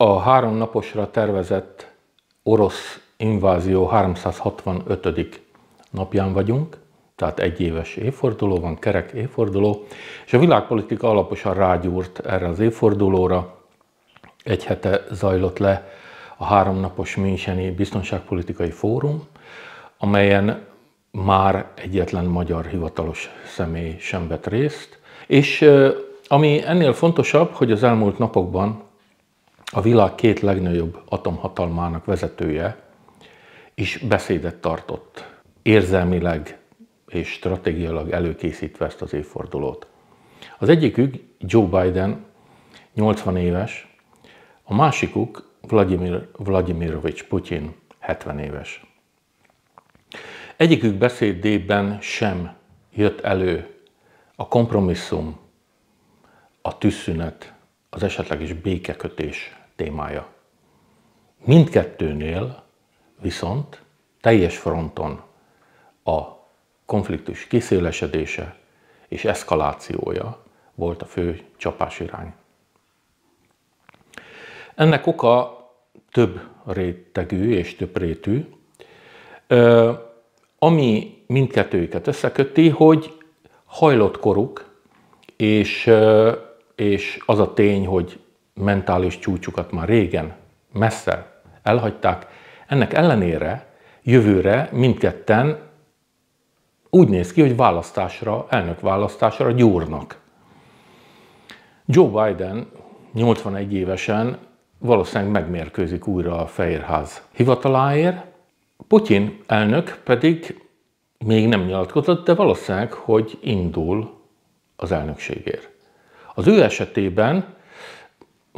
A három naposra tervezett orosz invázió 365. napján vagyunk, tehát egy éves évforduló van, kerek évforduló, és a világpolitika alaposan rágyúrt erre az évfordulóra. Egy hete zajlott le a háromnapos Müncheni Biztonságpolitikai Fórum, amelyen már egyetlen magyar hivatalos személy sem vett részt, és ami ennél fontosabb, hogy az elmúlt napokban a világ két legnagyobb atomhatalmának vezetője is beszédet tartott, érzelmileg és stratégiailag előkészítve ezt az évfordulót. Az egyikük Joe Biden, 80 éves, a másikuk Vladimir Vladimirovics Putin, 70 éves. Egyikük beszédében sem jött elő a kompromisszum, a tűzszünet, az esetleges békekötés témája. Mindkettőnél viszont teljes fronton a konfliktus kiszélesedése és eszkalációja volt a fő csapásirány. Ennek oka több rétegű és több rétű, ami mindkettőjüket összeköti, hogy hajlott koruk, és, és az a tény, hogy mentális csúcsukat már régen, messze elhagyták. Ennek ellenére jövőre mindketten úgy néz ki, hogy választásra, elnök választásra gyúrnak. Joe Biden 81 évesen valószínűleg megmérkőzik újra a Fehérház hivataláért, Putyin elnök pedig még nem nyilatkozott, de valószínűleg, hogy indul az elnökségért. Az ő esetében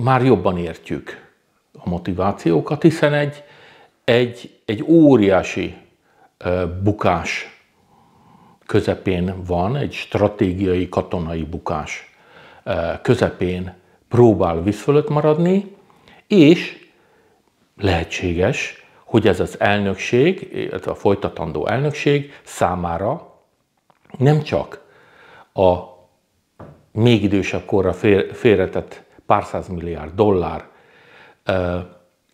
már jobban értjük a motivációkat, hiszen egy, egy, egy óriási bukás közepén van, egy stratégiai katonai bukás közepén próbál fölött maradni, és lehetséges, hogy ez az elnökség, ez a folytatandó elnökség számára nem csak a még idősebb korra félretett pár száz milliárd dollár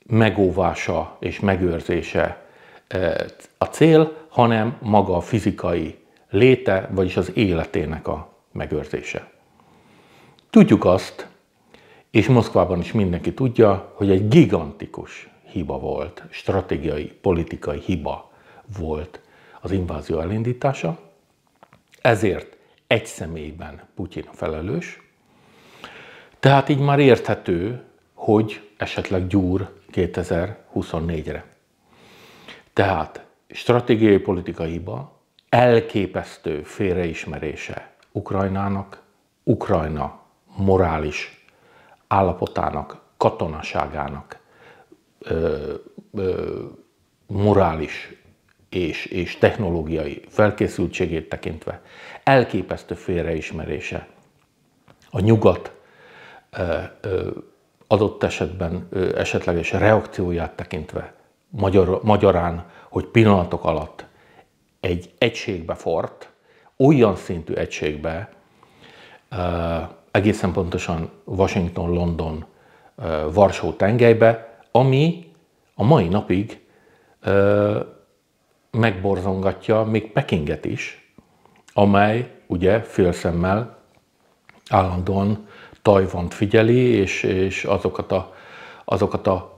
megóvása és megőrzése a cél, hanem maga a fizikai léte, vagyis az életének a megőrzése. Tudjuk azt, és Moszkvában is mindenki tudja, hogy egy gigantikus hiba volt, stratégiai, politikai hiba volt az invázió elindítása. Ezért egy személyben Putyin a felelős, tehát így már érthető, hogy esetleg gyúr 2024-re. Tehát stratégiai politikaiba elképesztő félreismerése Ukrajnának, Ukrajna morális állapotának, katonaságának, ö, ö, morális és, és technológiai felkészültségét tekintve, elképesztő félreismerése a nyugat adott esetben esetleges reakcióját tekintve magyar, magyarán, hogy pillanatok alatt egy egységbe fort, olyan szintű egységbe, egészen pontosan Washington, London, Varsó tengelybe, ami a mai napig megborzongatja még Pekinget is, amely ugye félszemmel állandóan Tajvant figyeli, és, és azokat a, azokat a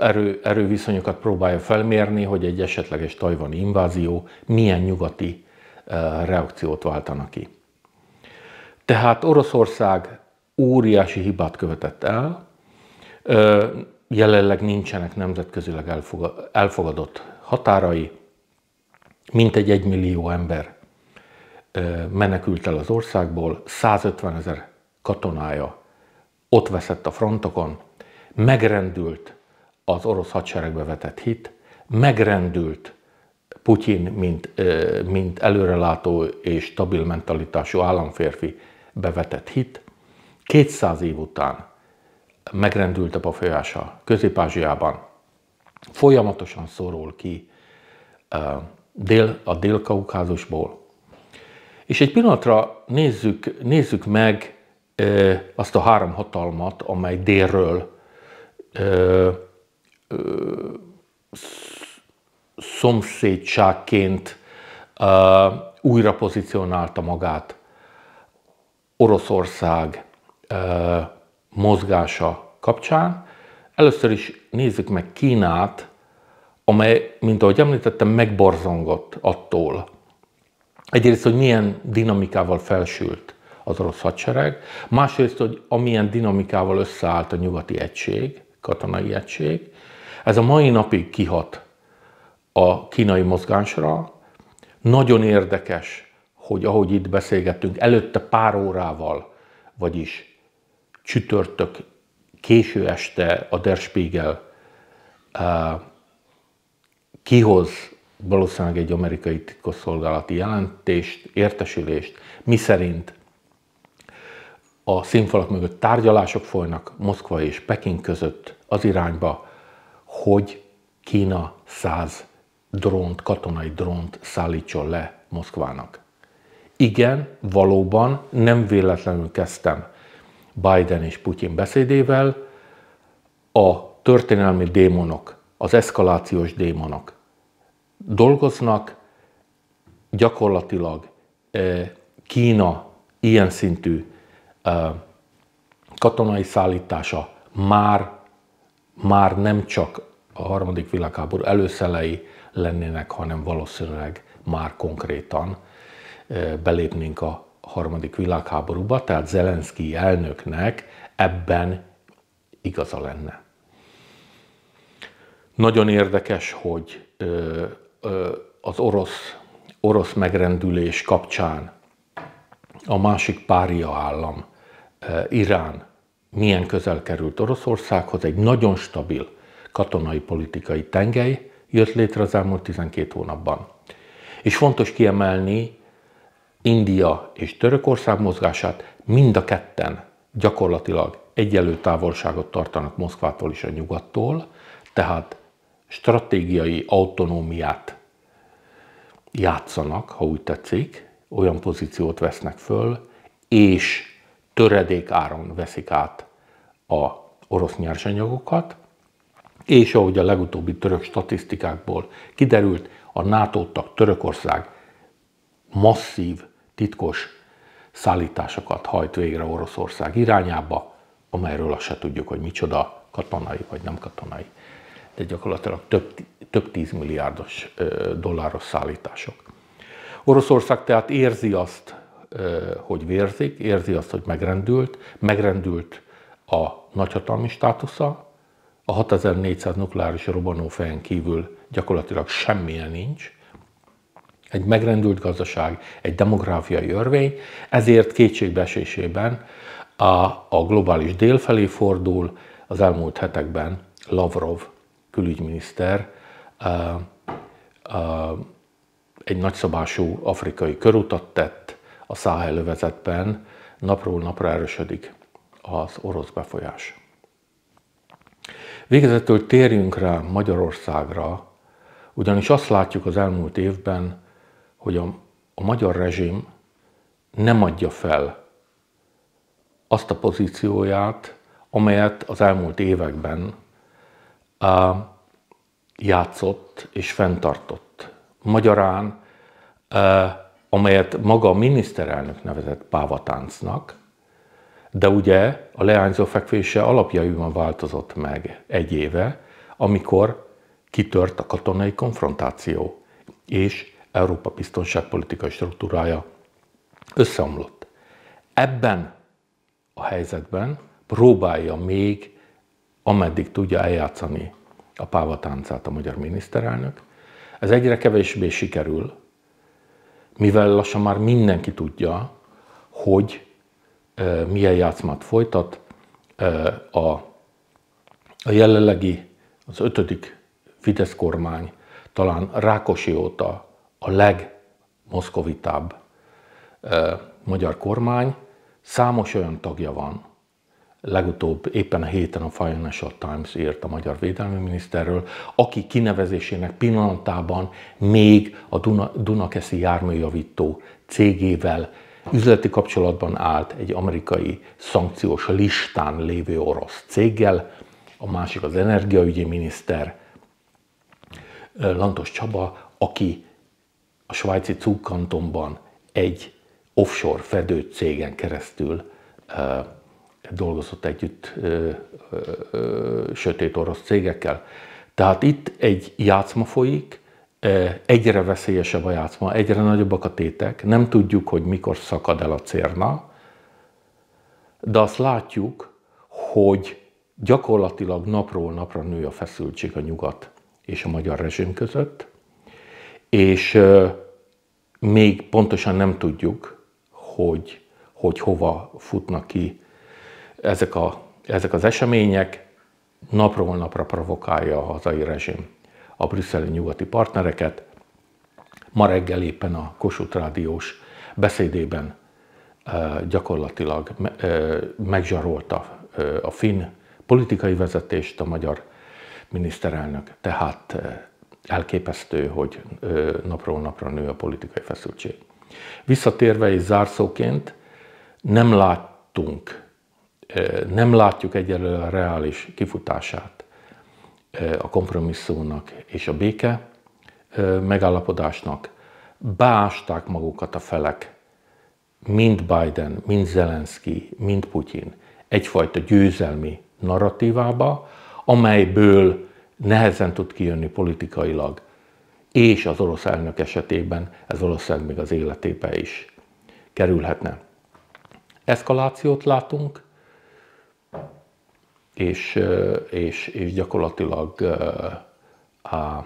erő, erőviszonyokat próbálja felmérni, hogy egy esetleges tajvani invázió milyen nyugati reakciót váltana ki. Tehát Oroszország óriási hibát követett el, jelenleg nincsenek nemzetközileg elfogadott határai, mintegy 1 millió ember menekült el az országból, 150 ezer katonája ott veszett a frontokon, megrendült az orosz hadseregbe vetett hit, megrendült Putyin, mint, mint előrelátó és stabil mentalitású államférfi bevetett hit. 200 év után megrendült a befolyása Közép-Ázsiában. Folyamatosan szorul ki dél, a dél-kaukázusból. És egy pillanatra nézzük, nézzük meg azt a három hatalmat, amely délről ö, ö, szomszédságként ö, újra pozícionálta magát Oroszország ö, mozgása kapcsán. Először is nézzük meg Kínát, amely, mint ahogy említettem, megborzongott attól. Egyrészt, hogy milyen dinamikával felsült az orosz hadsereg, másrészt, hogy amilyen dinamikával összeállt a nyugati egység, katonai egység, ez a mai napig kihat a kínai mozgásra. Nagyon érdekes, hogy ahogy itt beszélgettünk, előtte pár órával, vagyis csütörtök késő este a Der Spiegel eh, kihoz valószínűleg egy amerikai titkosszolgálati jelentést, értesülést, miszerint a színfalak mögött tárgyalások folynak Moszkva és Peking között az irányba, hogy Kína száz drónt, katonai drónt szállítson le Moszkvának. Igen, valóban nem véletlenül kezdtem Biden és Putyin beszédével, a történelmi démonok, az eszkalációs démonok dolgoznak, gyakorlatilag eh, Kína ilyen szintű katonai szállítása már, már nem csak a harmadik világháború előszelei lennének, hanem valószínűleg már konkrétan belépnénk a harmadik világháborúba, tehát Zelenszky elnöknek ebben igaza lenne. Nagyon érdekes, hogy az orosz, orosz megrendülés kapcsán a másik pária állam, Eh, Irán milyen közel került Oroszországhoz, egy nagyon stabil katonai politikai tengely jött létre az elmúlt 12 hónapban. És fontos kiemelni India és Törökország mozgását, mind a ketten gyakorlatilag egyenlő távolságot tartanak Moszkvától és a nyugattól, tehát stratégiai autonómiát játszanak, ha úgy tetszik, olyan pozíciót vesznek föl, és töredék áron veszik át a orosz nyersanyagokat, és ahogy a legutóbbi török statisztikákból kiderült, a NATO tag Törökország masszív, titkos szállításokat hajt végre Oroszország irányába, amelyről azt se tudjuk, hogy micsoda, katonai vagy nem katonai, de gyakorlatilag több, több tízmilliárdos dolláros szállítások. Oroszország tehát érzi azt, hogy vérzik, érzi azt, hogy megrendült, megrendült a nagyhatalmi státusza, a 6400 nukleáris robbanófejen kívül gyakorlatilag semmilyen nincs, egy megrendült gazdaság, egy demográfiai örvény, ezért kétségbeesésében a, a globális dél felé fordul az elmúlt hetekben Lavrov külügyminiszter a, a, egy nagyszabású afrikai körutat tett, a száhelövezetben napról napra erősödik az orosz befolyás. Végezetül térjünk rá Magyarországra, ugyanis azt látjuk az elmúlt évben, hogy a, a magyar rezsim nem adja fel azt a pozícióját, amelyet az elmúlt években á, játszott és fenntartott. Magyarán á, amelyet maga a miniszterelnök nevezett pávatáncnak, de ugye a leányzó fekvése alapjaiban változott meg egy éve, amikor kitört a katonai konfrontáció, és Európa biztonságpolitikai struktúrája összeomlott. Ebben a helyzetben próbálja még, ameddig tudja eljátszani a pávatáncát a magyar miniszterelnök. Ez egyre kevésbé sikerül, mivel lassan már mindenki tudja, hogy milyen játszmát folytat, a, a jelenlegi, az ötödik Fidesz kormány talán Rákosi óta a legmoszkovitább magyar kormány, számos olyan tagja van, legutóbb éppen a héten a Financial Times írt a magyar védelmi miniszterről, aki kinevezésének pillanatában még a Duna, Dunakeszi járműjavító cégével üzleti kapcsolatban állt egy amerikai szankciós listán lévő orosz céggel, a másik az energiaügyi miniszter, Lantos Csaba, aki a svájci Cukkantonban egy offshore cégen keresztül dolgozott együtt ö, ö, sötét orosz cégekkel. Tehát itt egy játszma folyik, egyre veszélyesebb a játszma, egyre nagyobbak a tétek, nem tudjuk, hogy mikor szakad el a cérna, de azt látjuk, hogy gyakorlatilag napról napra nő a feszültség a nyugat és a magyar rezsim között, és még pontosan nem tudjuk, hogy, hogy hova futnak ki ezek, a, ezek az események napról napra provokálja a hazai rezsim a brüsszeli nyugati partnereket. Ma reggel éppen a Kossuth Rádiós beszédében gyakorlatilag megzsarolta a finn politikai vezetést a magyar miniszterelnök. Tehát elképesztő, hogy napról napra nő a politikai feszültség. Visszatérve és zárszóként nem láttunk nem látjuk egyelőre a reális kifutását a kompromisszumnak és a béke megállapodásnak. Beásták magukat a felek, mind Biden, mind Zelenszky, mind Putyin egyfajta győzelmi narratívába, amelyből nehezen tud kijönni politikailag, és az orosz elnök esetében ez valószínűleg még az életébe is kerülhetne. Eszkalációt látunk, és, és, és gyakorlatilag a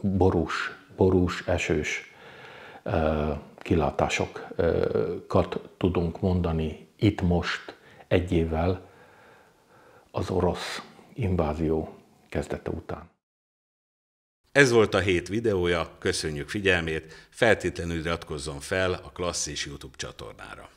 borús, borús, esős kilátásokat tudunk mondani itt most egy évvel az orosz invázió kezdete után. Ez volt a hét videója, köszönjük figyelmét, feltétlenül iratkozzon fel a Klasszis YouTube csatornára.